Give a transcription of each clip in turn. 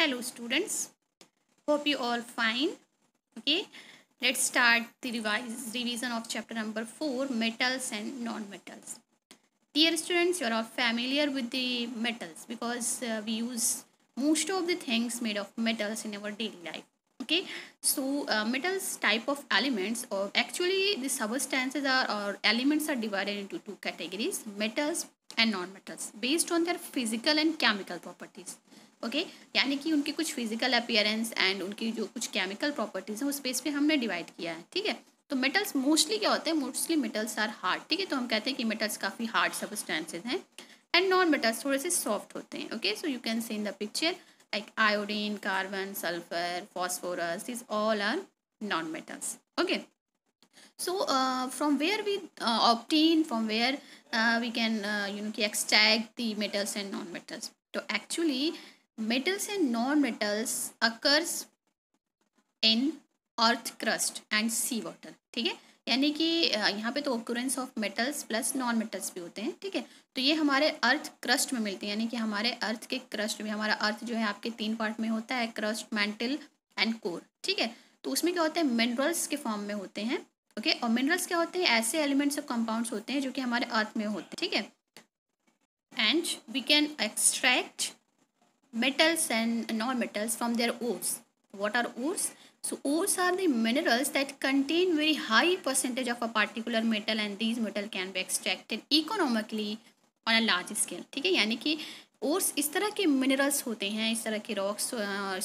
hello students hope you all fine okay let's start the revise, revision of chapter number 4 metals and non-metals dear students you are all familiar with the metals because uh, we use most of the things made of metals in our daily life okay so uh, metals type of elements or actually the substances are or elements are divided into two categories metals and non-metals based on their physical and chemical properties okay यानी कि उनकी कुछ physical appearance and उनकी जो कुछ chemical properties हैं उस base पे हमने डिवाइड किया है ठीक है तो मेटल्स मोस्टली क्या होते हैं मोस्टली मेटल्स आर हार्ड ठीक है तो हम कहते हैं कि मेटल्स काफ़ी हार्ड सबस्टेंसेज हैं एंड नॉन मेटल्स थोड़े से सॉफ्ट होते हैं okay so you can see in the picture like iodine carbon sulphur phosphorus is all are non metals okay so from where we obtain from where we can you know कि extract the metals and non metals तो actually metals and non-metals occurs in earth crust and sea water ठीक है यानी कि यहाँ पे तो occurrence of metals plus non metals भी होते हैं ठीक है तो ये हमारे अर्थ क्रस्ट में मिलते हैं यानी कि हमारे अर्थ के क्रस्ट में हमारा अर्थ जो है आपके तीन पार्ट में होता है क्रस्ट मेंटल एंड कोर ठीक है तो उसमें क्या होता है मिनरल्स के फॉर्म में होते हैं ओके और मिनरल्स क्या होते हैं ऐसे एलिमेंट्स और कंपाउंड्स होते हैं जो कि हमारे अर्थ में होते हैं ठीक है and we can extract metals and non-metals from their ores. What are ores? So ores are the minerals that contain very high percentage of a particular metal and these metal can be extracted economically on a large scale. ठीक है यानी कि ores इस तरह के minerals होते हैं इस तरह के रॉक्स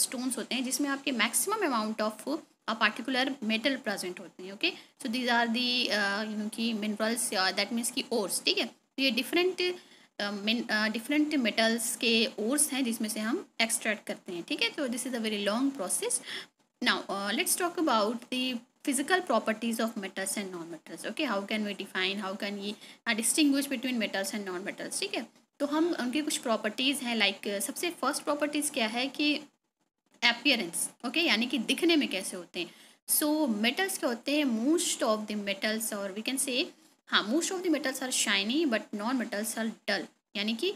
स्टोन्स होते हैं जिसमें आपके maximum amount of a particular metal present होते हैं okay so these are the you know कि मिनरल्स दैट मीन्स की ओर्स ठीक है ये डिफरेंट uh, डिफरेंट मेटल्स के ओर्स हैं जिसमें से हम एक्सट्रैक्ट करते हैं ठीक है तो this is a very long process now let's talk about the physical properties of metals and non metals okay how can we define how can you uh, between metals and non metals ठीक है तो हम उनके कुछ properties हैं like सबसे first properties क्या है कि अपियरेंस ओके यानी कि दिखने में कैसे होते हैं सो मेटल्स क्या होते हैं मोस्ट ऑफ द मेटल्स और वी कैन से हाँ most of the metals are shiny but non metals are dull यानी कि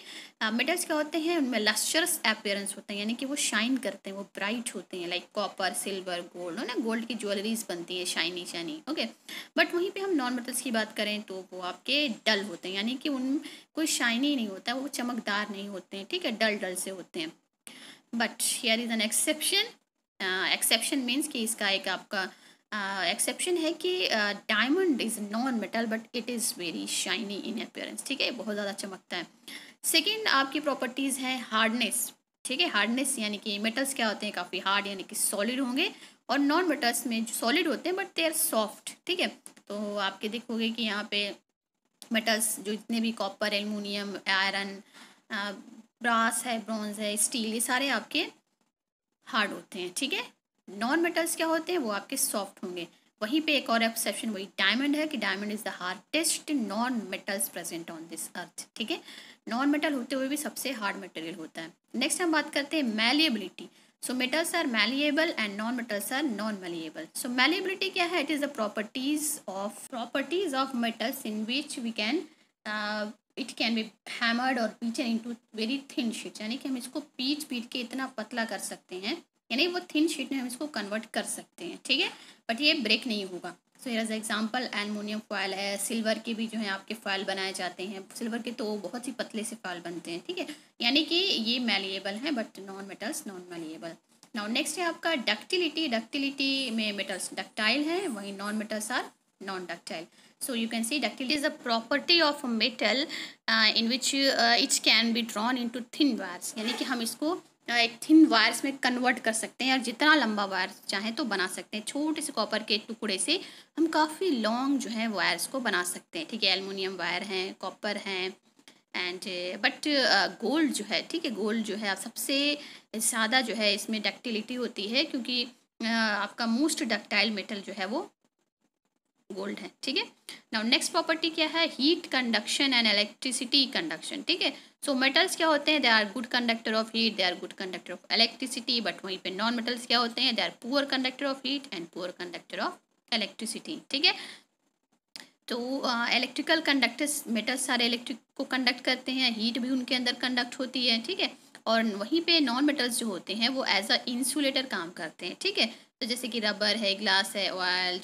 मेटल्स क्या होते हैं उनमें लस्चरस अपेयरेंस होते हैं यानी कि वो शाइन करते हैं वो ब्राइट होते हैं लाइक कॉपर सिल्वर गोल्ड है ना गोल्ड की ज्वेलरीज बनती है शाइनी शाइनी ओके बट वहीं पे हम नॉन मेटल्स की बात करें तो वो आपके डल होते हैं यानी कि उन कोई शाइनी नहीं होता वो चमकदार नहीं होते हैं ठीक है डल डल से होते हैं but here is an exception exception means कि इसका एक आपका एक्सेप्शन uh, है कि diamond is non metal but it is very shiny in appearance ठीक है बहुत ज़्यादा चमकता है सेकेंड आपकी प्रॉपर्टीज़ है हार्डनेस ठीक है हार्डनेस यानी कि मेटल्स क्या होते हैं काफ़ी हार्ड यानी कि सॉलिड होंगे और नॉन मेटल्स में सॉलिड होते हैं बट दे आर सॉफ्ट ठीक है तो आपके देखोगे कि यहाँ पे मेटल्स जो जितने भी कॉपर एलमिनियम आयरन ब्रास है ब्रॉन्ज है स्टील ये सारे आपके हार्ड होते हैं ठीक है नॉन मेटल्स क्या होते हैं वो आपके सॉफ्ट होंगे वहीं पे एक और एक्सेप्शन वही डायमंड है कि diamond is the hardest non metals present on this earth ठीक है नॉन मेटल होते हुए भी सबसे हार्ड मटेरियल होता है नेक्स्ट हम बात करते हैं malleability so metals are malleable and non metals are non malleable so malleability क्या है it is the properties of properties of metals in which we can it can be hammered और beaten into very thin sheet यानी कि हम इसको peach पीट के इतना पतला कर सकते हैं यानी वो थिन शीट में हम इसको कन्वर्ट कर सकते हैं ठीक है बट ये ब्रेक नहीं होगा so here as example aluminium foil है सिल्वर के भी जो है आपके फॉयल बनाए जाते हैं सिल्वर के तो बहुत ही पतले से फॉयल बनते हैं ठीक है यानी कि ये मेलिएबल हैं but non metals non malleable now next है आपका डक्टिलिटी डक्टिलिटी में मेटल्स डक्टाइल है वहीं non metals are non ductile so you can see ductility is a property of metal in which in can be drawn into thin into यानी कि हम इसको एक थिन वायर्स में convert कर सकते हैं और जितना लंबा वायर चाहें तो बना सकते हैं छोटे से कॉपर के टुकड़े से हम काफ़ी लॉन्ग जो है वायर्स को बना सकते हैं ठीक है एलमिनियम वायर हैं कॉपर हैं एंड बट गोल्ड जो है ठीक है गोल्ड जो है सबसे ज़्यादा जो है इसमें डक्टिलिटी होती है क्योंकि आपका मोस्ट डक्टाइल मेटल जो है वो गोल्ड है ठीक है नाउ नेक्स्ट प्रॉपर्टी क्या है heat conduction and electricity conduction ठीक है सो मेटल्स क्या होते हैं they are good conductor of heat they are good conductor of electricity but वहीं पे नॉन मेटल्स क्या होते हैं they are poor conductor of heat and poor conductor of electricity ठीक है तो इलेक्ट्रिकल कंडक्टर्स मेटल्स सारे इलेक्ट्रिक को कंडक्ट करते हैं हीट भी उनके अंदर कंडक्ट होती है ठीक है और वहीं पे नॉन मेटल्स जो होते हैं वो एज अ इंसुलेटर काम करते हैं ठीक है तो जैसे कि रबर है ग्लास है ऑयल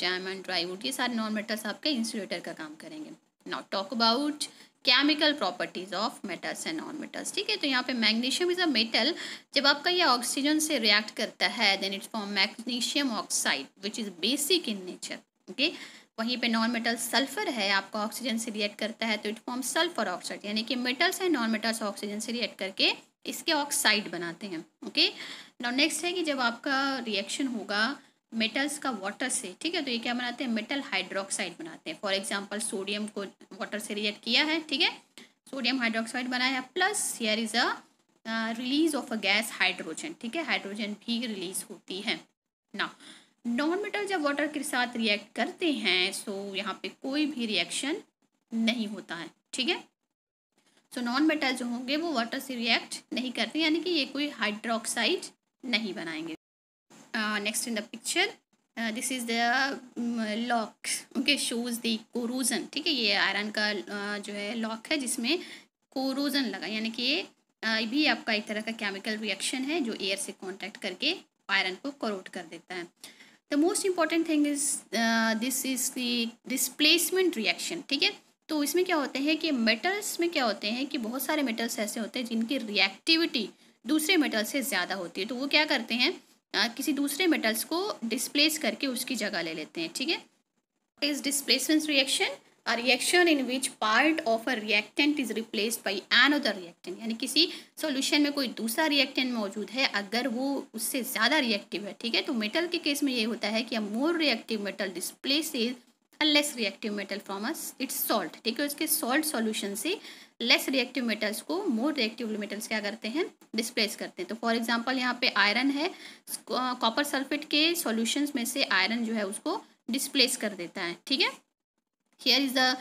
ड्राई वुड ये सारे नॉन मेटल्स आपके इंसुलेटर का काम करेंगे not talk about chemical properties of metals and non metals ठीक है तो यहाँ पे मैग्नीशियम इज अ मेटल जब आपका ये ऑक्सीजन से रिएक्ट करता है then it's form magnesium oxide which is basic in nature okay वहीं पे नॉन मेटल सल्फर है आपका ऑक्सीजन से रिएक्ट करता है तो इट फॉर्म सल्फर ऑक्साइड यानी कि metals and non metals oxygen से रिएक्ट करके इसके ऑक्साइड बनाते हैं ओके नाउ नेक्स्ट है कि जब आपका रिएक्शन होगा मेटल्स का वाटर से ठीक है तो ये क्या बनाते हैं मेटल हाइड्रोक्साइड बनाते हैं फॉर एग्जाम्पल सोडियम को वाटर से रिएक्ट किया है ठीक है सोडियम हाइड्रोक्साइड बनाया है plus here is a release of a gas hydrogen ठीक है हाइड्रोजन भी रिलीज होती है ना नॉन मेटल जब वाटर के साथ रिएक्ट करते हैं सो so यहाँ पे कोई भी रिएक्शन नहीं होता है ठीक है तो नॉन मेटल जो होंगे वो वाटर से रिएक्ट नहीं करते यानी कि ये कोई हाइड्रोक्साइड नहीं बनाएंगे next in the picture this is the lock okay shows the corrosion ठीक है ये आयरन का uh, जो है लॉक है जिसमें कोरोजन लगा यानी कि uh, ये uh, भी आपका एक तरह का केमिकल रिएक्शन है जो एयर से कॉन्टैक्ट करके आयरन को करोट कर देता है the most important thing is this is the displacement reaction ठीक है तो इसमें क्या होते हैं कि मेटल्स में क्या होते हैं कि बहुत सारे मेटल्स ऐसे होते हैं जिनकी रिएक्टिविटी दूसरे मेटल से ज़्यादा होती है तो वो क्या करते हैं किसी दूसरे मेटल्स को डिस्प्लेस करके उसकी जगह ले लेते हैं ठीक है is displacement reaction a reaction in which part of a reactant is replaced by another reactant यानी किसी सॉल्यूशन में कोई दूसरा रिएक्टेंट मौजूद है अगर वो उससे ज़्यादा रिएक्टिव है ठीक है तो मेटल के केस में ये होता है कि a more reactive metal displace a less reactive metal from us its salt ठीक है उसके सॉल्ट सॉल्यूशन से लेस रिएक्टिव मेटल्स को मोर रिएक्टिव मेटल्स क्या करते हैं डिस्प्लेस करते हैं तो फॉर एग्जांपल यहाँ पे आयरन है कॉपर सल्फेट के सॉल्यूशंस में से आयरन जो है उसको डिस्प्लेस कर देता है ठीक है here is the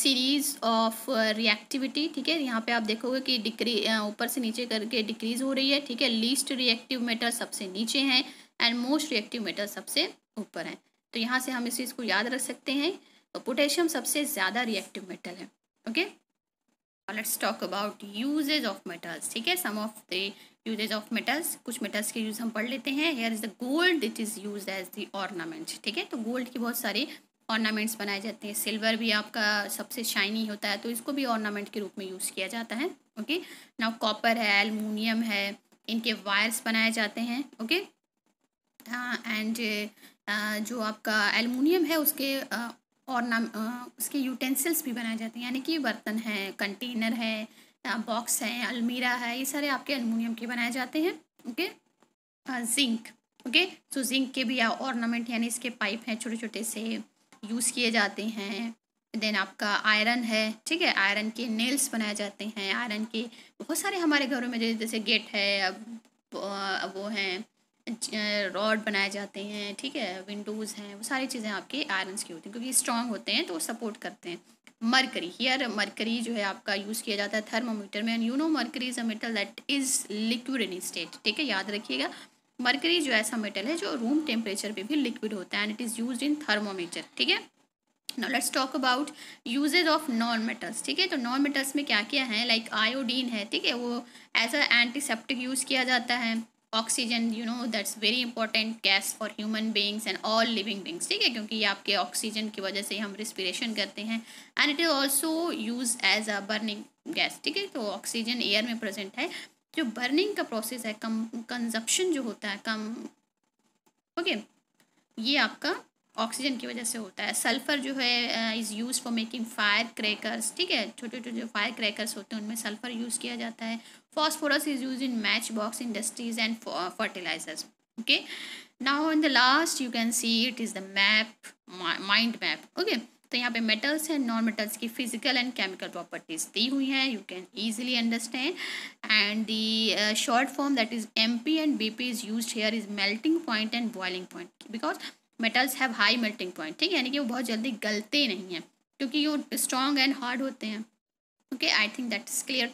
series of reactivity ठीक है यहाँ पे आप देखोगे कि डिक्री ऊपर से नीचे करके डिक्रीज हो रही है ठीक है लीस्ट रिएक्टिव मेटल सबसे नीचे हैं एंड मोस्ट रिएक्टिव मेटल सबसे ऊपर हैं तो यहाँ से हम इस चीज़ को याद रख सकते हैं तो पोटेशियम सबसे ज़्यादा रिएक्टिव मेटल है okay let's talk about uses of metals ठीक है some of the uses of metals कुछ मेटल्स के यूज़ हम पढ़ लेते हैं here is the gold it is use as the ornament ठीक है तो गोल्ड के बहुत सारे ऑर्नामेंट्स बनाए जाते हैं सिल्वर भी आपका सबसे शाइनी होता है तो इसको भी ऑर्नामेंट के रूप में यूज़ किया जाता है ओके नाउ कॉपर है एलमिनियम है इनके वायर्स बनाए जाते हैं ओके एंड uh, जो आपका एलमिनियम है उसके और नाम उसके यूटेंसिल्स भी बनाए जाते हैं यानी कि बर्तन है कंटेनर है बॉक्स है अलमीरा है ये सारे आपके एलमिनियम के बनाए जाते हैं okay zinc okay so zinc के भी ऑर्नामेंट यानी इसके पाइप हैं छोटे छोटे से यूज़ किए जाते हैं देन आपका आयरन है ठीक है आयरन के नेल्स बनाए जाते हैं आयरन के बहुत सारे हमारे घरों में जैसे गेट है अब वो हैं रॉड बनाए जाते हैं ठीक है विंडोज़ हैं वो सारी चीज़ें आपके आयरन्स की होती हैं क्योंकि स्ट्रॉन्ग होते हैं तो वो सपोर्ट करते हैं मरकरी हियर मरकरी जो है आपका यूज़ किया जाता है थर्मोमीटर में and you know mercury is a metal that is liquid in state ठीक है याद रखिएगा मरकरी जो ऐसा मेटल है जो रूम टेम्परेचर पर भी लिक्विड होता है and it is use in thermometer ठीक है now let's talk about uses of non metals ठीक है तो नॉन मेटल्स में क्या क्या है लाइक like आयोडीन है ठीक है वो एज अ एंटीसेप्टिक यूज़ किया जाता है oxygen you know that's very important gas for human beings and all living beings ठीक है क्योंकि ये आपके ऑक्सीजन की वजह से हम रिस्पिरेशन करते हैं and it is also use as a burning gas ठीक है तो ऑक्सीजन एयर में प्रेजेंट है जो बर्निंग का प्रोसेस है कम कंजप्शन जो होता है कम ओके okay, ये आपका ऑक्सीजन की वजह से होता है सल्फ़र जो है is use for making fire crackers ठीक है छोटे छोटे जो फायर क्रैकर्स होते हैं उनमें सल्फ़र यूज़ किया जाता है phosphorus is used in matchbox industries and for uh, fertilizers okay now in the last you can see it is the map mind map okay तो यहाँ पे मेटल्स एंड नॉन मेटल्स की physical and chemical properties दी हुई हैं you can easily understand and the short form that is M P and B P is use here is melting point and boiling point because metals have high melting point ठीक है यानी कि वो बहुत जल्दी गलते नहीं हैं क्योंकि वो स्ट्रॉन्ग एंड हार्ड होते हैं okay I think that is clear